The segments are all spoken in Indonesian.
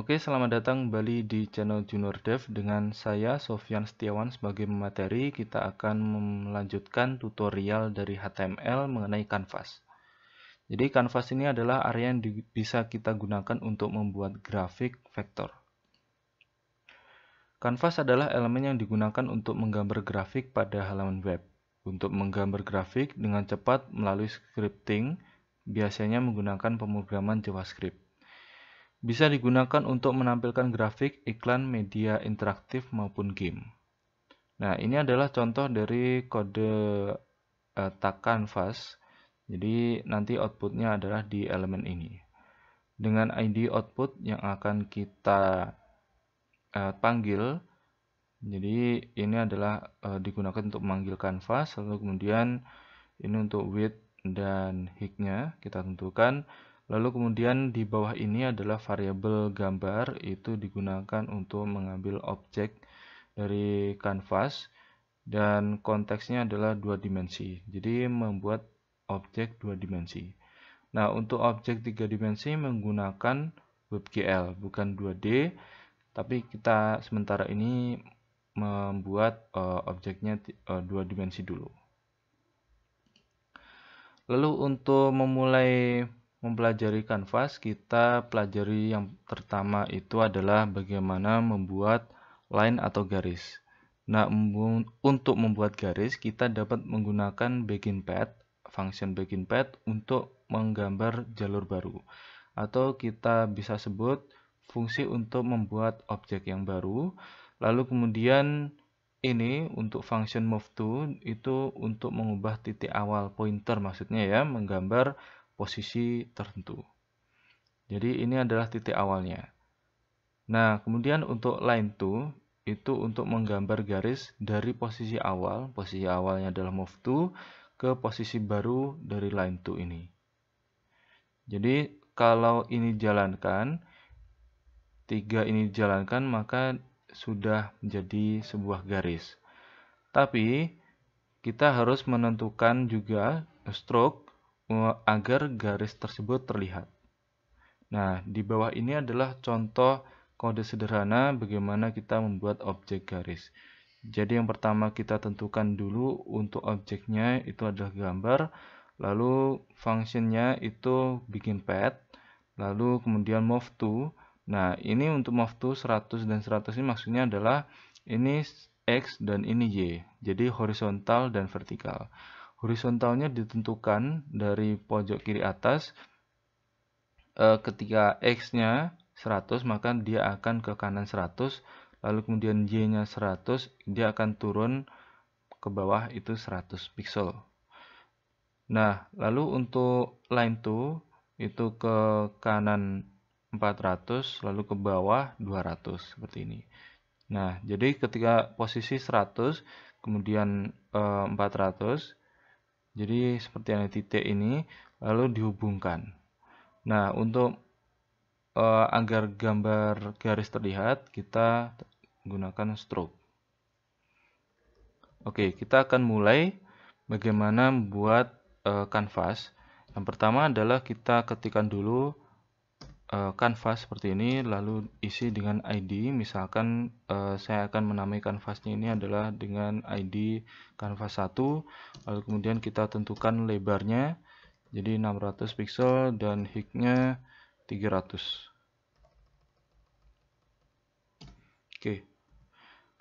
Oke, selamat datang kembali di channel Junior Dev dengan saya Sofian Setiawan sebagai materi Kita akan melanjutkan tutorial dari HTML mengenai kanvas. Jadi kanvas ini adalah area yang bisa kita gunakan untuk membuat grafik vektor. Kanvas adalah elemen yang digunakan untuk menggambar grafik pada halaman web. Untuk menggambar grafik dengan cepat melalui scripting, biasanya menggunakan pemrograman JavaScript. Bisa digunakan untuk menampilkan grafik, iklan, media interaktif maupun game. Nah, ini adalah contoh dari kode uh, eh, tag canvas. Jadi nanti outputnya adalah di elemen ini. Dengan ID output yang akan kita uh, panggil, jadi ini adalah uh, digunakan untuk memanggil canvas, lalu kemudian ini untuk width dan hiknya kita tentukan Lalu kemudian di bawah ini adalah variabel gambar itu digunakan untuk mengambil objek dari kanvas dan konteksnya adalah dua dimensi. Jadi membuat objek dua dimensi. Nah, untuk objek tiga dimensi menggunakan WebGL bukan 2D, tapi kita sementara ini membuat eh, objeknya eh, dua dimensi dulu. Lalu untuk memulai mempelajari kanvas kita pelajari yang pertama itu adalah bagaimana membuat line atau garis nah untuk membuat garis kita dapat menggunakan begin path function begin path untuk menggambar jalur baru atau kita bisa sebut fungsi untuk membuat objek yang baru lalu kemudian ini untuk function move to itu untuk mengubah titik awal pointer maksudnya ya menggambar posisi tertentu. Jadi ini adalah titik awalnya. Nah, kemudian untuk line to itu untuk menggambar garis dari posisi awal, posisi awalnya adalah move to ke posisi baru dari line to ini. Jadi kalau ini jalankan, tiga ini jalankan maka sudah menjadi sebuah garis. Tapi kita harus menentukan juga stroke agar garis tersebut terlihat. Nah, di bawah ini adalah contoh kode sederhana bagaimana kita membuat objek garis. Jadi yang pertama kita tentukan dulu untuk objeknya itu adalah gambar, lalu functionnya itu bikin pad. lalu kemudian move to. Nah, ini untuk move to 100 dan 100 ini maksudnya adalah ini X dan ini Y, jadi horizontal dan vertikal horizontalnya ditentukan dari pojok kiri atas e, ketika X-nya 100 maka dia akan ke kanan 100 lalu kemudian Y-nya 100 dia akan turun ke bawah itu 100 pixel nah lalu untuk line 2 itu ke kanan 400 lalu ke bawah 200 seperti ini nah jadi ketika posisi 100 kemudian e, eh, 400 jadi seperti ada titik ini lalu dihubungkan. Nah, untuk e, agar gambar garis terlihat, kita gunakan stroke. Oke, kita akan mulai bagaimana membuat e, kanvas. Yang pertama adalah kita ketikkan dulu Eh, kanvas seperti ini lalu isi dengan ID misalkan uh, saya akan menamai kanvasnya ini adalah dengan ID kanvas 1 lalu kemudian kita tentukan lebarnya jadi 600 pixel dan hiknya 300 oke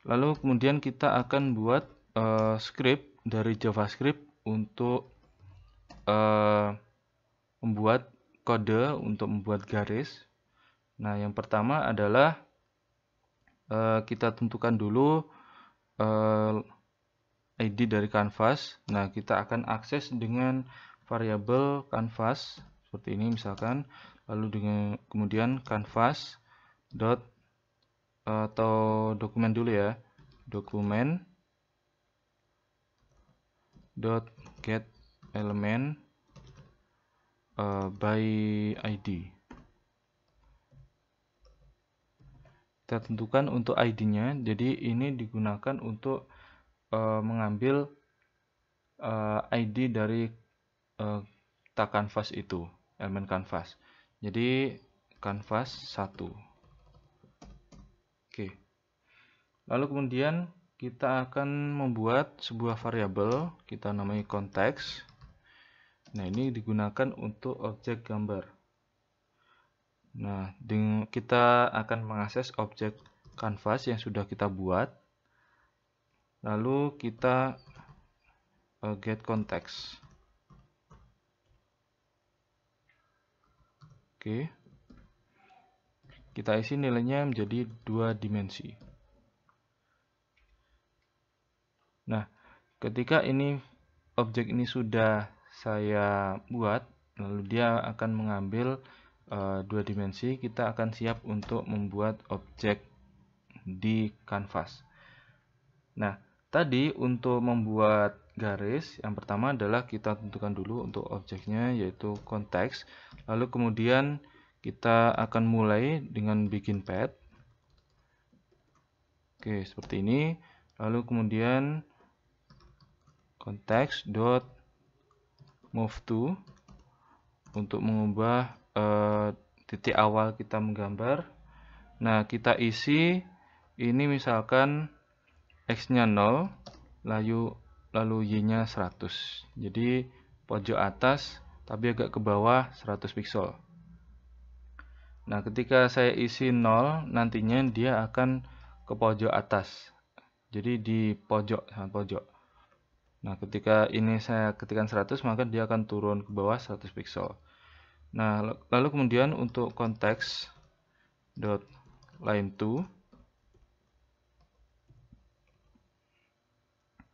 lalu kemudian kita akan buat uh, script dari javascript untuk uh, membuat kode untuk membuat garis. Nah, yang pertama adalah uh, kita tentukan dulu uh, eh, ID dari kanvas. Nah, kita akan akses dengan variabel kanvas seperti ini misalkan, lalu dengan kemudian kanvas dot eh, atau dokumen dulu ya, dokumen dot get element Uh, by ID kita tentukan untuk ID-nya jadi ini digunakan untuk uh, mengambil uh, ID dari uh, tak canvas itu elemen canvas jadi canvas 1 oke lalu kemudian kita akan membuat sebuah variabel kita namai konteks Nah, ini digunakan untuk objek gambar. Nah, kita akan mengakses objek kanvas yang sudah kita buat. Lalu kita eh, get context. Oke. Kita isi nilainya menjadi dua dimensi. Nah, ketika ini objek ini sudah saya buat lalu dia akan mengambil e, dua dimensi kita akan siap untuk membuat objek di kanvas nah tadi untuk membuat garis yang pertama adalah kita tentukan dulu untuk objeknya yaitu konteks lalu kemudian kita akan mulai dengan bikin pad oke seperti ini lalu kemudian konteks dot move to untuk mengubah uh, titik awal kita menggambar. Nah, kita isi ini misalkan x-nya 0, lalu lalu y-nya 100. Jadi pojok atas tapi agak ke bawah 100 pixel. Nah, ketika saya isi 0, nantinya dia akan ke pojok atas. Jadi di pojok, nah, pojok. Nah, ketika ini saya ketikkan 100, maka dia akan turun ke bawah 100 pixel. Nah, lalu kemudian untuk konteks dot line to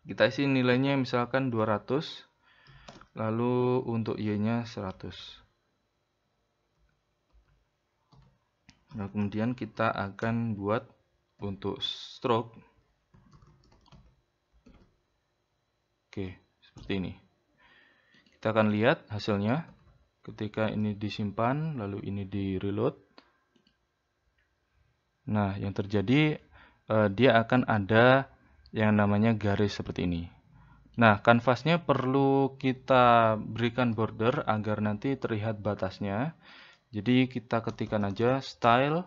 kita isi nilainya misalkan 200 lalu untuk y-nya 100. Nah, kemudian kita akan buat untuk stroke Oke, seperti ini. Kita akan lihat hasilnya ketika ini disimpan, lalu ini di reload. Nah, yang terjadi eh, dia akan ada yang namanya garis seperti ini. Nah, kanvasnya perlu kita berikan border agar nanti terlihat batasnya. Jadi kita ketikkan aja style,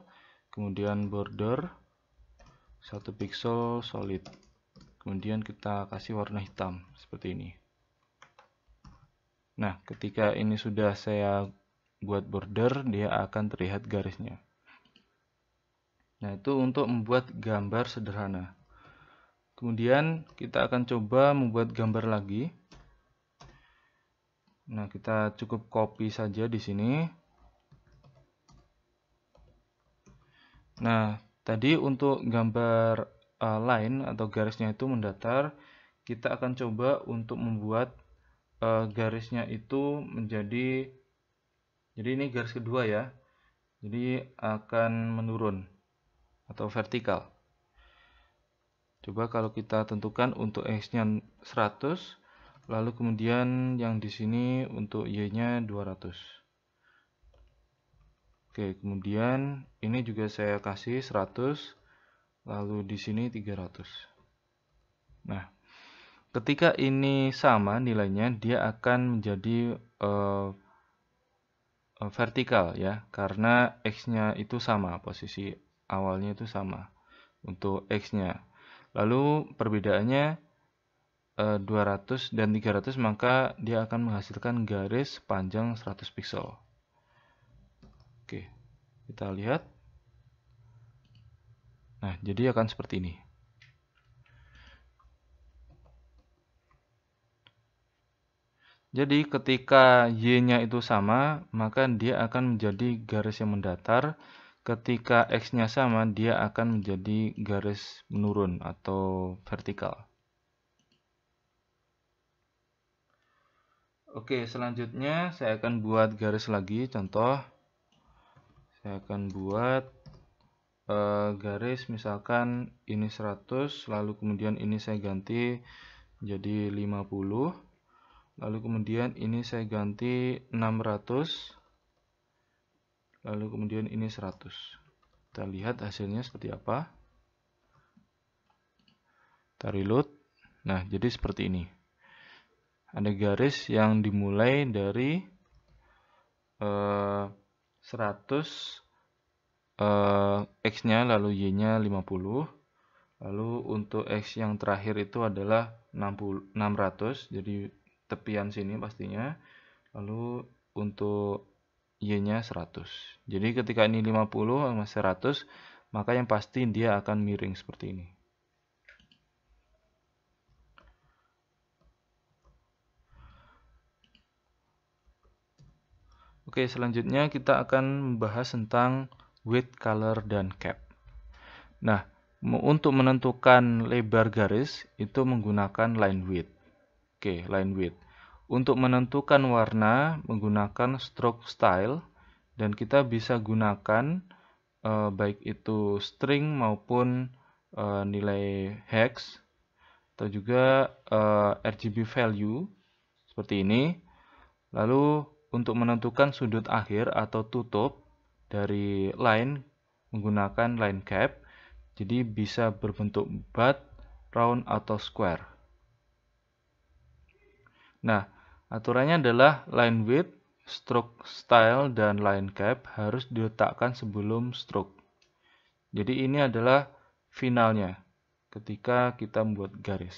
kemudian border, satu pixel solid kemudian kita kasih warna hitam seperti ini nah ketika ini sudah saya buat border dia akan terlihat garisnya nah itu untuk membuat gambar sederhana kemudian kita akan coba membuat gambar lagi nah kita cukup copy saja di sini nah tadi untuk gambar uh, line atau garisnya itu mendatar, kita akan coba untuk membuat uh, garisnya itu menjadi jadi ini garis kedua ya. Jadi akan menurun atau vertikal. Coba kalau kita tentukan untuk x-nya 100, lalu kemudian yang di sini untuk y-nya 200. Oke, kemudian ini juga saya kasih 100 lalu di sini 300 nah ketika ini sama nilainya dia akan menjadi uh, vertikal ya karena x-nya itu sama posisi awalnya itu sama untuk x-nya lalu perbedaannya 200 eh, dan 300 maka dia akan menghasilkan garis panjang 100 pixel. Oke, kita lihat. Nah, jadi akan seperti ini. Jadi ketika Y-nya itu sama, maka dia akan menjadi garis yang mendatar. Ketika X-nya sama, dia akan menjadi garis menurun atau vertikal. Oke, selanjutnya saya akan buat garis lagi. Contoh, saya akan buat Eh, garis misalkan ini 100 lalu kemudian ini saya ganti jadi 50 lalu kemudian ini saya ganti 600 lalu kemudian ini 100 kita lihat hasilnya seperti apa kita reload nah jadi seperti ini ada garis yang dimulai dari eh, 100 uh, X-nya lalu Y-nya 50. Lalu untuk X yang terakhir itu adalah 60, 600, jadi tepian sini pastinya. Lalu untuk Y-nya 100. Jadi ketika ini 50 sama 100, maka yang pasti dia akan miring seperti ini. Oke, selanjutnya kita akan membahas tentang width, color, dan cap. Nah, untuk menentukan lebar garis itu menggunakan line width. Oke, line width. Untuk menentukan warna menggunakan stroke style dan kita bisa gunakan eh, baik itu string maupun eh, nilai hex atau juga eh, RGB value seperti ini. Lalu untuk menentukan sudut akhir atau tutup dari line menggunakan line cap jadi bisa berbentuk bat, round atau square. Nah, aturannya adalah line width, stroke style dan line cap harus diletakkan sebelum stroke. Jadi ini adalah finalnya ketika kita membuat garis.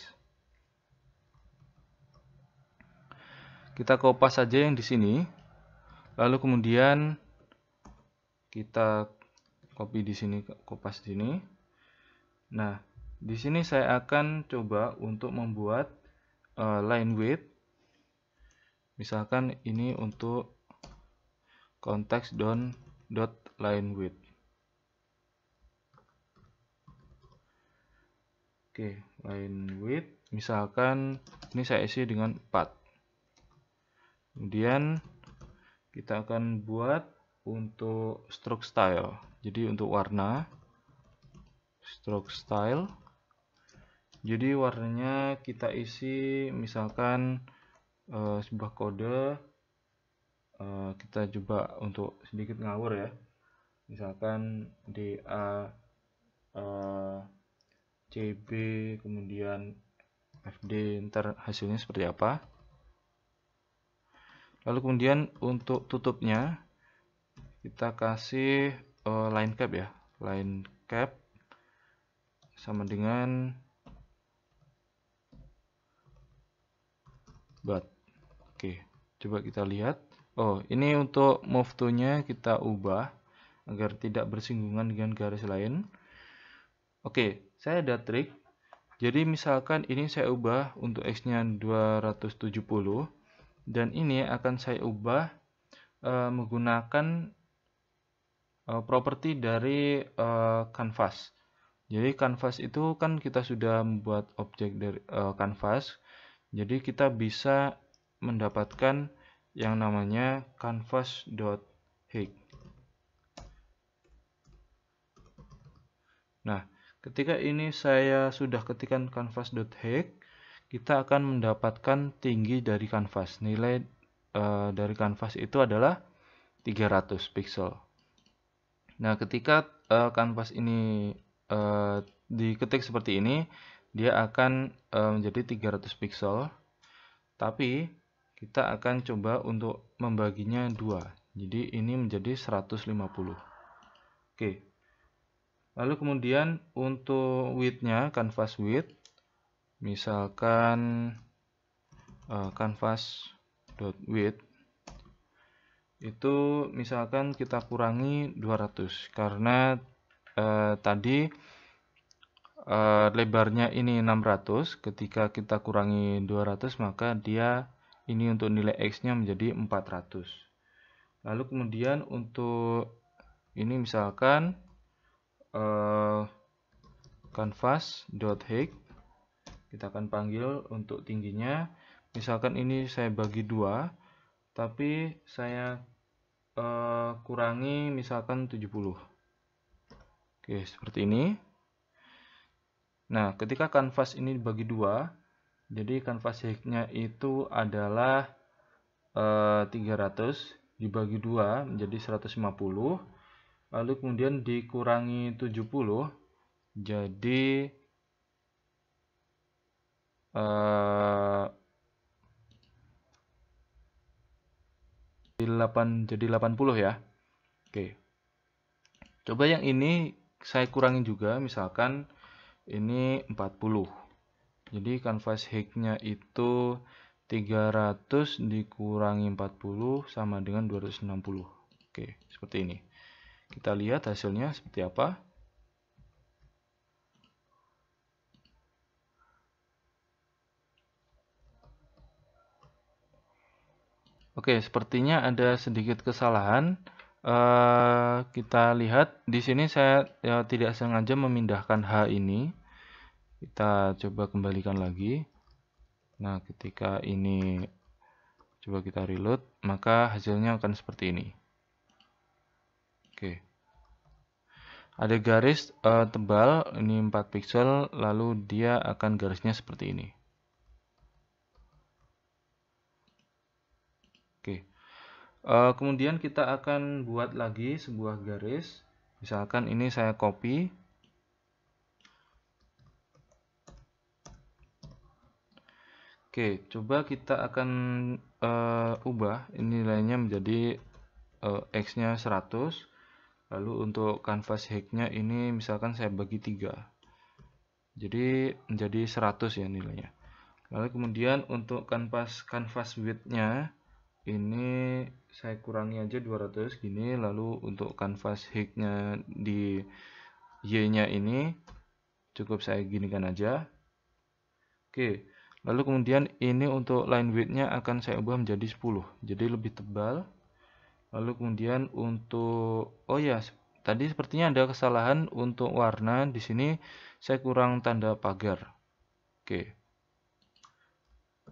Kita kopas saja yang di sini. Lalu kemudian kita copy di sini kopas di sini nah di sini saya akan coba untuk membuat uh, line width misalkan ini untuk konteks down dot line width oke line width misalkan ini saya isi dengan 4 kemudian kita akan buat untuk stroke style jadi untuk warna stroke style jadi warnanya kita isi misalkan uh, sebuah kode uh, kita coba untuk sedikit ngawur ya misalkan DA uh, eh, CB kemudian FD ntar hasilnya seperti apa lalu kemudian untuk tutupnya kita kasih uh, line cap ya line cap sama dengan bat oke coba kita lihat oh ini untuk move to nya kita ubah agar tidak bersinggungan dengan garis lain oke saya ada trik jadi misalkan ini saya ubah untuk x nya 270 dan ini akan saya ubah uh, menggunakan Eh, properti dari uh, eh, canvas. Jadi canvas itu kan kita sudah membuat objek dari uh, eh, canvas. Jadi kita bisa mendapatkan yang namanya canvas.hig. Nah, ketika ini saya sudah ketikkan canvas.hig, kita akan mendapatkan tinggi dari canvas. Nilai uh, dari canvas itu adalah 300 pixel. Nah, ketika uh, kanvas ini uh, diketik seperti ini, dia akan uh, menjadi 300 pixel. Tapi kita akan coba untuk membaginya dua. Jadi ini menjadi 150. Oke. Lalu kemudian untuk widthnya kanvas width misalkan uh, canvas.width itu misalkan kita kurangi 200 karena eh, tadi eh, lebarnya ini 600 ketika kita kurangi 200 maka dia ini untuk nilai X nya menjadi 400 lalu kemudian untuk ini misalkan eh, canvas.hex kita akan panggil untuk tingginya misalkan ini saya bagi dua tapi saya uh, kurangi misalkan 70 oke seperti ini nah ketika kanvas ini dibagi dua jadi kanvas high-nya itu adalah uh, eh, 300 dibagi dua menjadi 150 lalu kemudian dikurangi 70 jadi uh, 8 jadi 80 ya. Oke. Coba yang ini saya kurangin juga misalkan ini 40. Jadi canvas height-nya itu 300 dikurangi 40 sama dengan 260. Oke, seperti ini. Kita lihat hasilnya seperti apa. Oke, sepertinya ada sedikit kesalahan. Uh, kita lihat di sini saya ya, tidak sengaja memindahkan H ini. Kita coba kembalikan lagi. Nah, ketika ini coba kita reload, maka hasilnya akan seperti ini. Oke. Ada garis uh, tebal, ini 4 pixel, lalu dia akan garisnya seperti ini. Uh, kemudian kita akan buat lagi sebuah garis. Misalkan ini saya copy. Oke, coba kita akan uh, ubah nilainya menjadi uh, x-nya 100. Lalu untuk canvas height nya ini misalkan saya bagi tiga. Jadi menjadi 100 ya nilainya. Lalu kemudian untuk canvas canvas width-nya ini saya kurangi aja 200 gini lalu untuk kanvas height nya di Y-nya ini cukup saya gini kan aja oke lalu kemudian ini untuk line width-nya akan saya ubah menjadi 10 jadi lebih tebal lalu kemudian untuk oh ya tadi sepertinya ada kesalahan untuk warna di sini saya kurang tanda pagar oke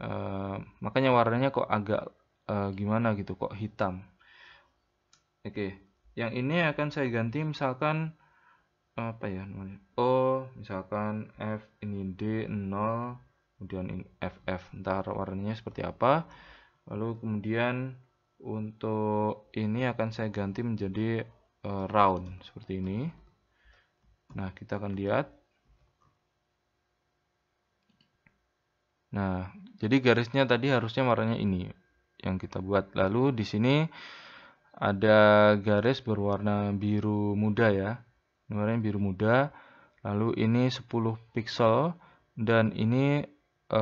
uh, makanya warnanya kok agak uh, gimana gitu kok hitam oke okay. yang ini akan saya ganti misalkan apa ya namanya O misalkan F ini D 0 kemudian ini FF ntar warnanya seperti apa lalu kemudian untuk ini akan saya ganti menjadi uh, round seperti ini nah kita akan lihat nah jadi garisnya tadi harusnya warnanya ini yang kita buat. Lalu di sini ada garis berwarna biru muda ya. Warnanya biru muda. Lalu ini 10 pixel dan ini e,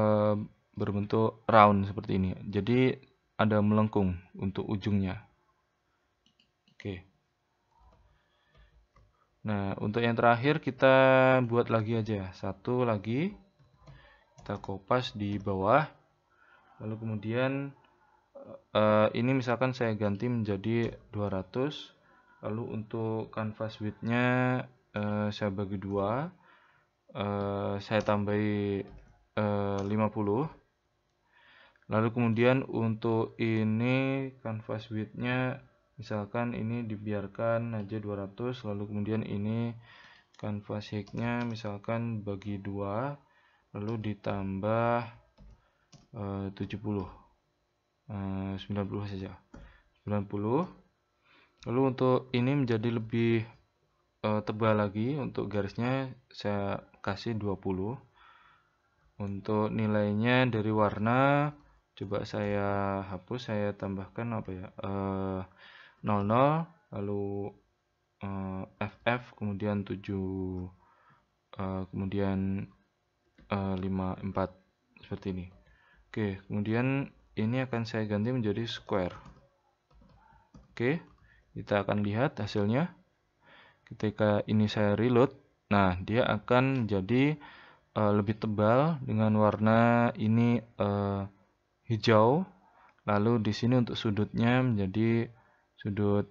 berbentuk round seperti ini. Jadi ada melengkung untuk ujungnya. Oke. Nah, untuk yang terakhir kita buat lagi aja. Ya. Satu lagi. Kita kopas di bawah. Lalu kemudian uh, ini misalkan saya ganti menjadi 200 lalu untuk canvas widthnya uh, saya bagi dua uh, saya tambahi uh, 50 lalu kemudian untuk ini canvas widthnya misalkan ini dibiarkan aja 200 lalu kemudian ini canvas height-nya misalkan bagi dua lalu ditambah 70 90 eh, saja 90 lalu untuk ini menjadi lebih eh, tebal lagi untuk garisnya saya kasih 20 untuk nilainya dari warna coba saya hapus saya tambahkan apa ya uh, eh, 00 lalu uh, FF kemudian 7 uh, kemudian 54 seperti ini Oke kemudian ini akan saya ganti menjadi square oke kita akan lihat hasilnya ketika ini saya reload nah dia akan jadi uh, lebih tebal dengan warna ini uh, hijau lalu di sini untuk sudutnya menjadi sudut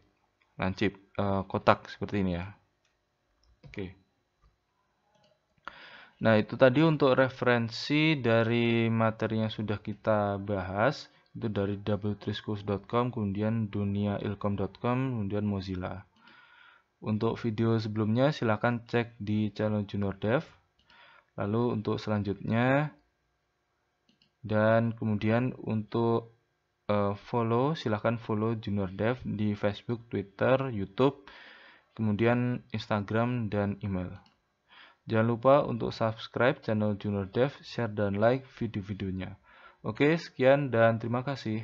lancip uh, kotak seperti ini ya oke Nah, itu tadi untuk referensi dari materi yang sudah kita bahas itu dari www.triskus.com kemudian duniailcom.com, kemudian Mozilla. Untuk video sebelumnya silahkan cek di channel Junior Dev. Lalu untuk selanjutnya dan kemudian untuk uh, follow silahkan follow Junior Dev di Facebook, Twitter, YouTube, kemudian Instagram dan email. Jangan lupa untuk subscribe channel Junior Dev, share dan like video-videonya. Oke, sekian dan terima kasih.